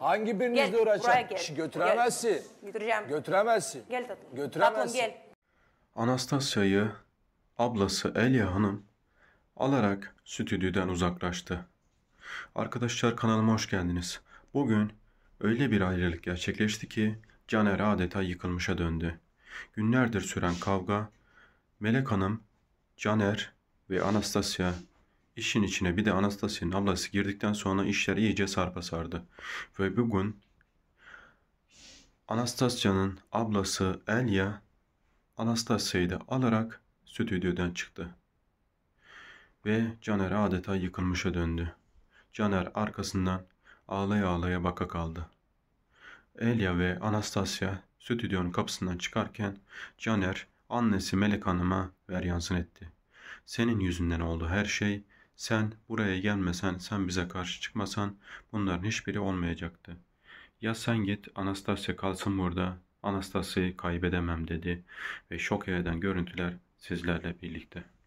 gel. Hangi birinizle gel, uğraşacak? Gel. Götüremezsin. Gel. Götüreceğim. Götüremezsin. Gel tatlım. Götüremezsin. Tatlım gel. Anastasya'yı ablası Elia Hanım alarak stüdyodan uzaklaştı. Arkadaşlar kanalıma hoş geldiniz. Bugün öyle bir ayrılık gerçekleşti ki Caner adeta yıkılmışa döndü. Günlerdir süren kavga Melek Hanım, Caner ve Anastasya İşin içine bir de Anastasya'nın ablası girdikten sonra işler iyice sarpa sardı. Ve bugün Anastasya'nın ablası Elia Anastasya'yı da alarak stüdyodan çıktı. Ve Caner adeta yıkılmışa döndü. Caner arkasından ağlaya ağlaya baka kaldı. Elia ve Anastasya stüdyonun kapısından çıkarken Caner annesi Melek Hanım'a veryansın etti. Senin yüzünden oldu her şey, sen buraya gelmesen, sen bize karşı çıkmasan bunların hiçbiri olmayacaktı. Ya sen git, Anastasya kalsın burada. Anastasya'yı kaybedemem dedi ve şok eden görüntüler sizlerle birlikte.